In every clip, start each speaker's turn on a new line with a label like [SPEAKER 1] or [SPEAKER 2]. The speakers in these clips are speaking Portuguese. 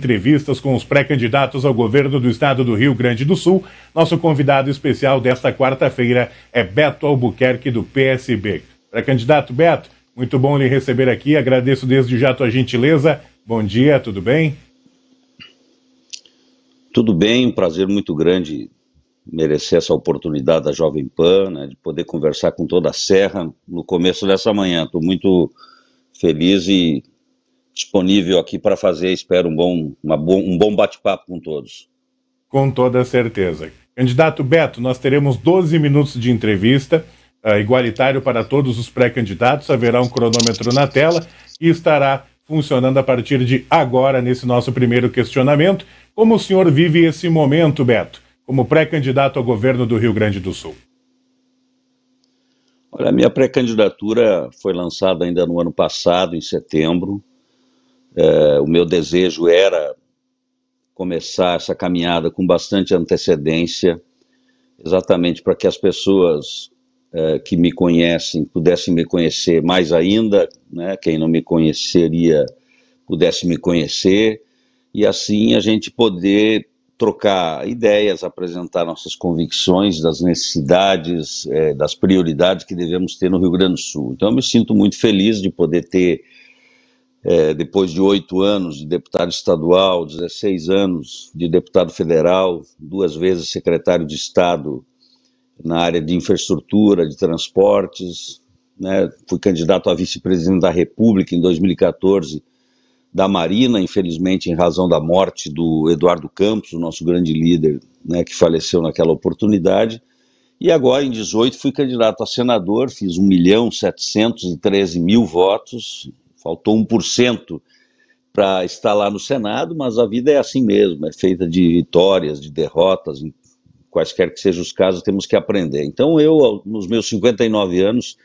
[SPEAKER 1] entrevistas com os pré-candidatos ao governo do estado do Rio Grande do Sul. Nosso convidado especial desta quarta-feira é Beto Albuquerque, do PSB. Pré-candidato Beto, muito bom lhe receber aqui. Agradeço desde já a tua gentileza. Bom dia, tudo bem?
[SPEAKER 2] Tudo bem, um prazer muito grande merecer essa oportunidade da Jovem Pan, né, de poder conversar com toda a Serra no começo dessa manhã. Estou muito feliz e disponível aqui para fazer, espero, um bom, bom um bom bate-papo com todos. Com toda certeza.
[SPEAKER 1] Candidato Beto, nós teremos 12 minutos de entrevista, uh, igualitário para todos os pré-candidatos, haverá um cronômetro na tela e estará funcionando a partir de agora nesse nosso primeiro questionamento. Como o senhor vive esse momento, Beto, como pré-candidato ao governo do Rio Grande do Sul?
[SPEAKER 2] Olha, a minha pré-candidatura foi lançada ainda no ano passado, em setembro, é, o meu desejo era começar essa caminhada com bastante antecedência, exatamente para que as pessoas é, que me conhecem pudessem me conhecer mais ainda, né? quem não me conheceria pudesse me conhecer, e assim a gente poder trocar ideias, apresentar nossas convicções das necessidades, é, das prioridades que devemos ter no Rio Grande do Sul. Então, eu me sinto muito feliz de poder ter é, depois de oito anos de deputado estadual, 16 anos de deputado federal, duas vezes secretário de Estado na área de infraestrutura, de transportes, né? fui candidato a vice-presidente da República em 2014 da Marina, infelizmente em razão da morte do Eduardo Campos, o nosso grande líder, né, que faleceu naquela oportunidade. E agora, em 18, fui candidato a senador, fiz 1 milhão 713 mil votos, faltou 1% para estar lá no Senado, mas a vida é assim mesmo, é feita de vitórias, de derrotas, em quaisquer que sejam os casos, temos que aprender. Então eu, nos meus 59 anos,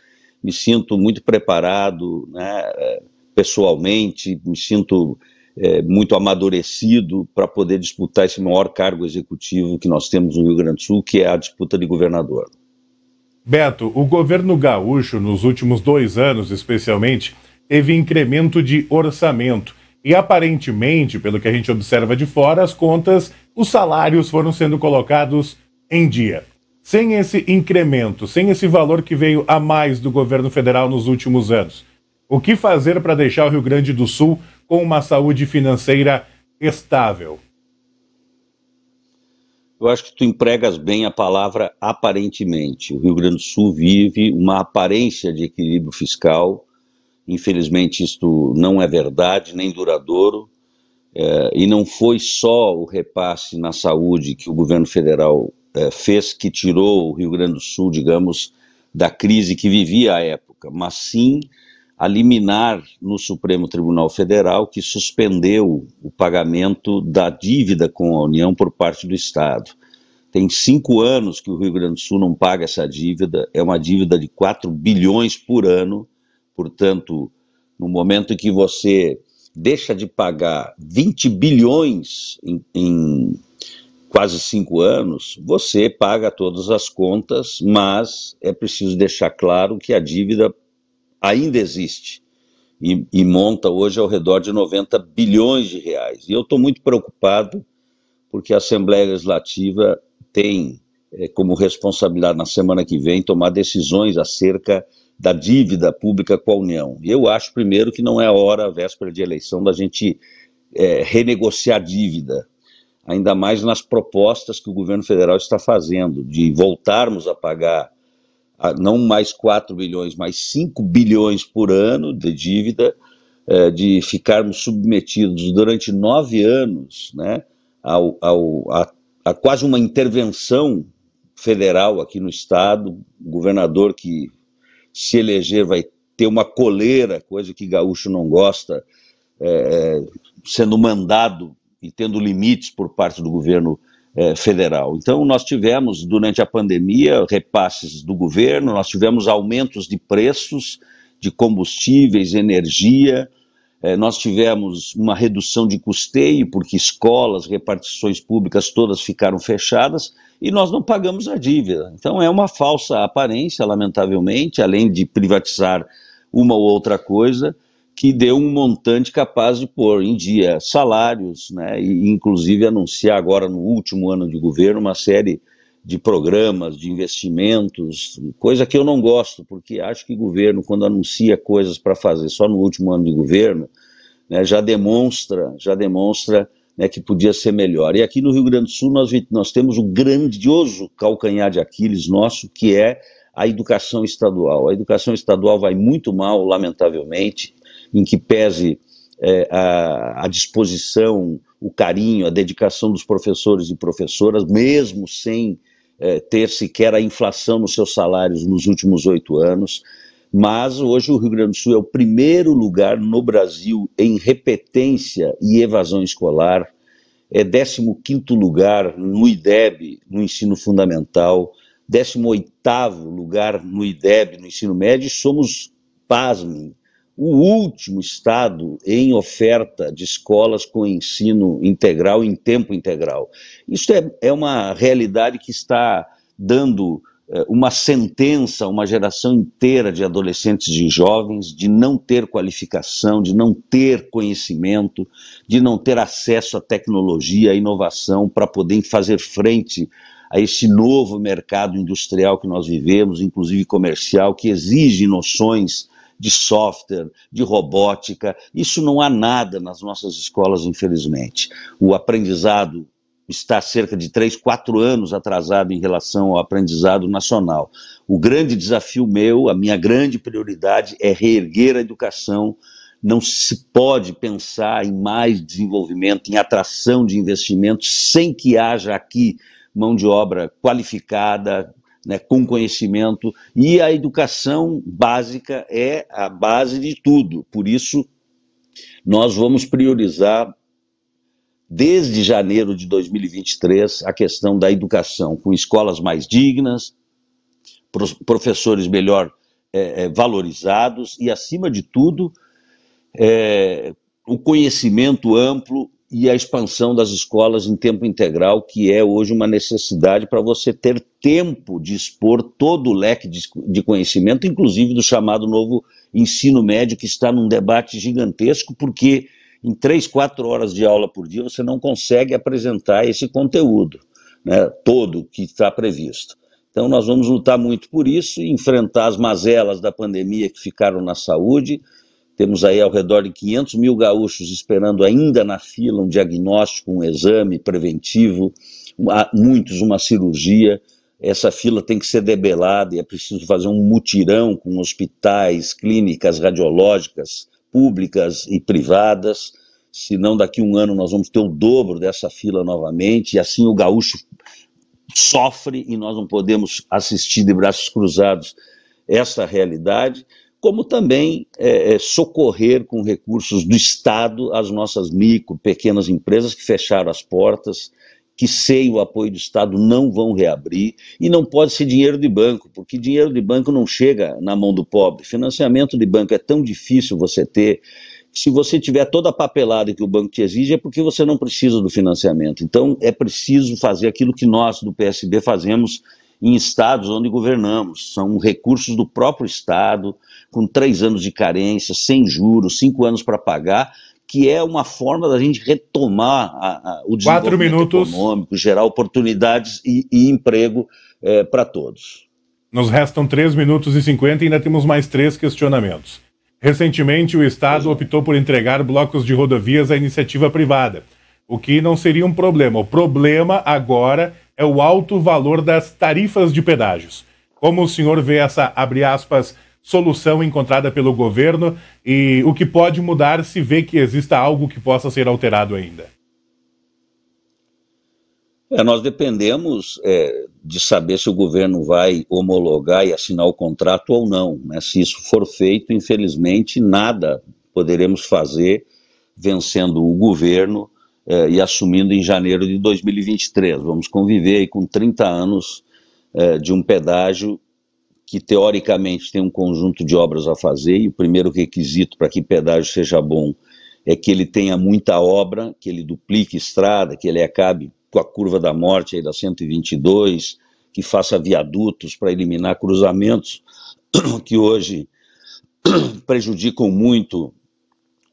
[SPEAKER 2] me sinto muito preparado, né, é, pessoalmente, me sinto é, muito amadurecido para poder disputar esse maior cargo executivo que nós temos no Rio Grande do Sul, que é a disputa de governador.
[SPEAKER 1] Beto, o governo gaúcho, nos últimos dois anos especialmente, teve incremento de orçamento. E aparentemente, pelo que a gente observa de fora, as contas, os salários foram sendo colocados em dia. Sem esse incremento, sem esse valor que veio a mais do governo federal nos últimos anos, o que fazer para deixar o Rio Grande do Sul com uma saúde financeira
[SPEAKER 2] estável? Eu acho que tu empregas bem a palavra aparentemente. O Rio Grande do Sul vive uma aparência de equilíbrio fiscal Infelizmente, isto não é verdade, nem duradouro, é, e não foi só o repasse na saúde que o governo federal é, fez que tirou o Rio Grande do Sul, digamos, da crise que vivia à época, mas sim a liminar no Supremo Tribunal Federal que suspendeu o pagamento da dívida com a União por parte do Estado. Tem cinco anos que o Rio Grande do Sul não paga essa dívida, é uma dívida de 4 bilhões por ano Portanto, no momento em que você deixa de pagar 20 bilhões em, em quase cinco anos, você paga todas as contas, mas é preciso deixar claro que a dívida ainda existe e, e monta hoje ao redor de 90 bilhões de reais. E eu estou muito preocupado porque a Assembleia Legislativa tem é, como responsabilidade na semana que vem tomar decisões acerca da dívida pública com a União. Eu acho, primeiro, que não é hora, véspera de eleição, da gente é, renegociar dívida, ainda mais nas propostas que o governo federal está fazendo, de voltarmos a pagar a, não mais 4 bilhões, mas 5 bilhões por ano de dívida, é, de ficarmos submetidos durante nove anos né, ao, ao, a, a quase uma intervenção federal aqui no Estado, governador que se eleger vai ter uma coleira, coisa que gaúcho não gosta, é, é, sendo mandado e tendo limites por parte do governo é, federal. Então, nós tivemos, durante a pandemia, repasses do governo, nós tivemos aumentos de preços de combustíveis, energia, é, nós tivemos uma redução de custeio, porque escolas, repartições públicas todas ficaram fechadas, e nós não pagamos a dívida. Então é uma falsa aparência, lamentavelmente, além de privatizar uma ou outra coisa, que deu um montante capaz de pôr em dia salários, né, e inclusive anunciar agora no último ano de governo uma série de programas, de investimentos, coisa que eu não gosto, porque acho que governo, quando anuncia coisas para fazer só no último ano de governo, né, já demonstra, já demonstra né, que podia ser melhor. E aqui no Rio Grande do Sul nós, nós temos o grandioso calcanhar de Aquiles nosso, que é a educação estadual. A educação estadual vai muito mal, lamentavelmente, em que pese é, a, a, disposição, o carinho, a dedicação dos professores e professoras, mesmo sem é, ter sequer a inflação nos seus salários nos últimos oito anos. Mas hoje o Rio Grande do Sul é o primeiro lugar no Brasil em repetência e evasão escolar, é 15º lugar no IDEB, no ensino fundamental, 18º lugar no IDEB, no ensino médio, e somos, pasmem, o último estado em oferta de escolas com ensino integral em tempo integral. Isso é, é uma realidade que está dando eh, uma sentença, uma geração inteira de adolescentes e jovens de não ter qualificação, de não ter conhecimento, de não ter acesso à tecnologia, à inovação para poder fazer frente a esse novo mercado industrial que nós vivemos, inclusive comercial, que exige noções de software, de robótica. Isso não há nada nas nossas escolas, infelizmente. O aprendizado está cerca de três, quatro anos atrasado em relação ao aprendizado nacional. O grande desafio meu, a minha grande prioridade é reerguer a educação. Não se pode pensar em mais desenvolvimento, em atração de investimentos, sem que haja aqui mão de obra qualificada, né, com conhecimento. E a educação básica é a base de tudo. Por isso, nós vamos priorizar desde janeiro de 2023, a questão da educação, com escolas mais dignas, professores melhor é, é, valorizados e, acima de tudo, é, o conhecimento amplo e a expansão das escolas em tempo integral, que é hoje uma necessidade para você ter tempo de expor todo o leque de, de, conhecimento, inclusive do chamado novo ensino médio, que está num debate gigantesco, porque em três, quatro horas de aula por dia, você não consegue apresentar esse conteúdo né, todo que está previsto. Então, nós vamos lutar muito por isso, e enfrentar as mazelas da pandemia que ficaram na saúde. Temos aí ao redor de 500 mil gaúchos esperando ainda na fila um diagnóstico, um exame preventivo, uma, muitos uma cirurgia. Essa fila tem que ser debelada e é preciso fazer um mutirão com hospitais, clínicas radiológicas, públicas e privadas, senão daqui a um ano nós vamos ter o dobro dessa fila novamente, e assim o gaúcho sofre e nós não podemos assistir de braços cruzados essa realidade, como também é, é socorrer com recursos do Estado as nossas micro, pequenas empresas que fecharam as portas, que sem o apoio do Estado não vão reabrir, e não pode ser dinheiro de banco, porque dinheiro de banco não chega na mão do pobre. Financiamento de banco é tão difícil você ter, se você tiver toda a papelada que o banco te exige, é porque você não precisa do financiamento. Então, é preciso fazer aquilo que nós do PSB fazemos em estados onde governamos. São recursos do próprio Estado, com três anos de carência, sem juros, cinco anos para pagar, que é uma forma da gente retomar a, a, o desenvolvimento econômico, gerar oportunidades e, e emprego é, para todos.
[SPEAKER 1] Nos restam 3 minutos e 50 e ainda temos mais três questionamentos. Recentemente, o Estado optou por entregar blocos de rodovias à iniciativa privada, o que não seria um problema. O problema agora é o alto valor das tarifas de pedágios. Como o senhor vê essa, abre aspas, solução encontrada pelo governo e o que pode mudar se vê que exista algo que possa ser alterado ainda?
[SPEAKER 2] É, nós dependemos é, de saber se o governo vai homologar e assinar o contrato ou não. Né? Se isso for feito, infelizmente, nada poderemos fazer vencendo o governo é, e assumindo em janeiro de 2023. Vamos conviver com 30 anos é, de um pedágio que teoricamente tem um conjunto de obras a fazer, e o primeiro requisito para que pedágio seja bom é que ele tenha muita obra, que ele duplique estrada, que ele acabe com a curva da morte aí da 122, que faça viadutos para eliminar cruzamentos que hoje prejudicam muito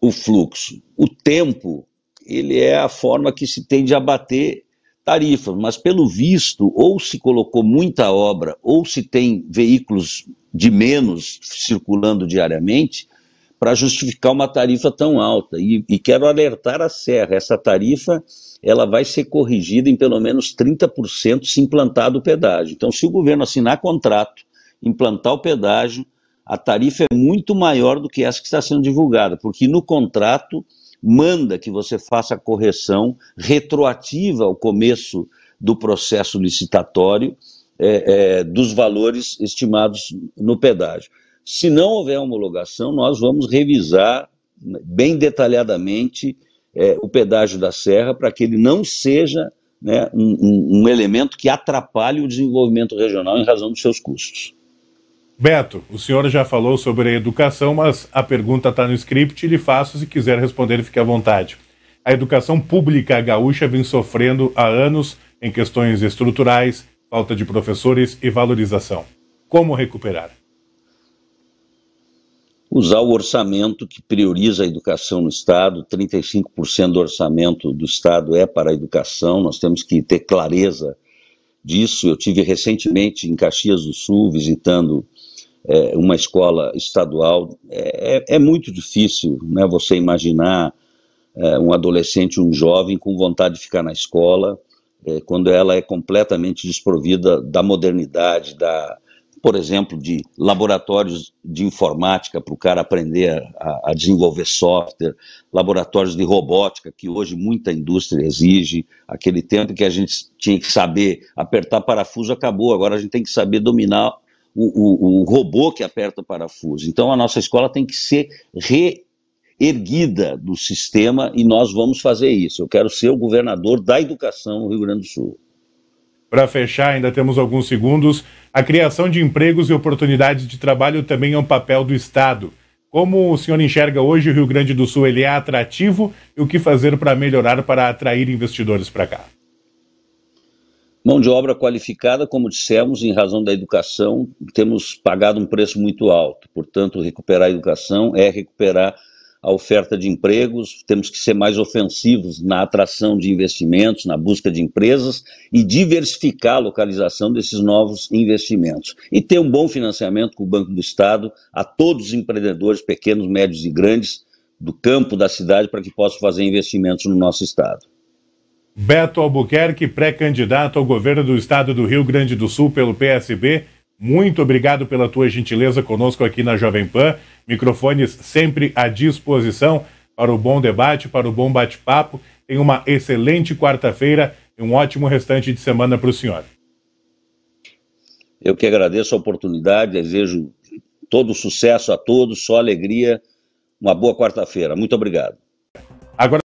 [SPEAKER 2] o fluxo. O tempo, ele é a forma que se tem de abater tarifa, mas pelo visto, ou se colocou muita obra, ou se tem veículos de menos circulando diariamente, para justificar uma tarifa tão alta. E, e, quero alertar a Serra, essa tarifa ela vai ser corrigida em pelo menos 30% se implantado o pedágio. Então, se o governo assinar contrato, implantar o pedágio, a tarifa é muito maior do que essa que está sendo divulgada, porque no contrato manda que você faça a correção retroativa ao começo do processo licitatório é, é, dos valores estimados no pedágio. Se não houver homologação, nós vamos revisar bem detalhadamente é, o pedágio da Serra para que ele não seja né, um, um, um elemento que atrapalhe o desenvolvimento regional em razão dos seus custos.
[SPEAKER 1] Beto, o senhor já falou sobre a educação, mas a pergunta está no script, lhe faço, se quiser responder, fique à vontade. A educação pública gaúcha vem sofrendo há anos em questões estruturais, falta de professores e valorização. Como recuperar?
[SPEAKER 2] Usar o orçamento que prioriza a educação no Estado, 35% do orçamento do Estado é para a educação, nós temos que ter clareza disso. Eu tive recentemente em Caxias do Sul visitando é, uma escola estadual, é, é, é muito difícil né, você imaginar é, um adolescente, um jovem com vontade de ficar na escola, é, quando ela é completamente desprovida da modernidade, da, por exemplo, de laboratórios de informática para o cara aprender a, a, desenvolver software, laboratórios de robótica, que hoje muita indústria exige. Aquele tempo que a gente tinha que saber apertar parafuso acabou, agora a gente tem que saber dominar o, o, o robô que aperta o parafuso. Então a nossa escola tem que ser reerguida do sistema e nós vamos fazer isso. Eu quero ser o governador da educação no Rio Grande do Sul.
[SPEAKER 1] Para fechar, ainda temos alguns segundos. A criação de empregos e oportunidades de trabalho também é um papel do Estado. Como o senhor enxerga hoje o Rio Grande do Sul, ele é atrativo e o que fazer para melhorar para atrair investidores para cá?
[SPEAKER 2] Mão de obra qualificada, como dissemos, em razão da educação, temos pagado um preço muito alto. Portanto, recuperar a educação é recuperar a oferta de empregos, temos que ser mais ofensivos na atração de investimentos, na busca de empresas e diversificar a localização desses novos investimentos. E ter um bom financiamento com o Banco do Estado a todos os empreendedores, pequenos, médios e grandes, do campo, da cidade, para que possam fazer investimentos no nosso Estado.
[SPEAKER 1] Beto Albuquerque, pré-candidato ao governo do estado do Rio Grande do Sul pelo PSB. Muito obrigado pela tua gentileza conosco aqui na Jovem Pan. Microfones sempre à disposição para o bom debate, para o bom bate-papo. Tenha uma excelente quarta-feira e um ótimo restante de semana para o senhor.
[SPEAKER 2] Eu que agradeço a oportunidade, desejo todo sucesso a todos, só alegria. Uma boa quarta-feira. Muito obrigado. Agora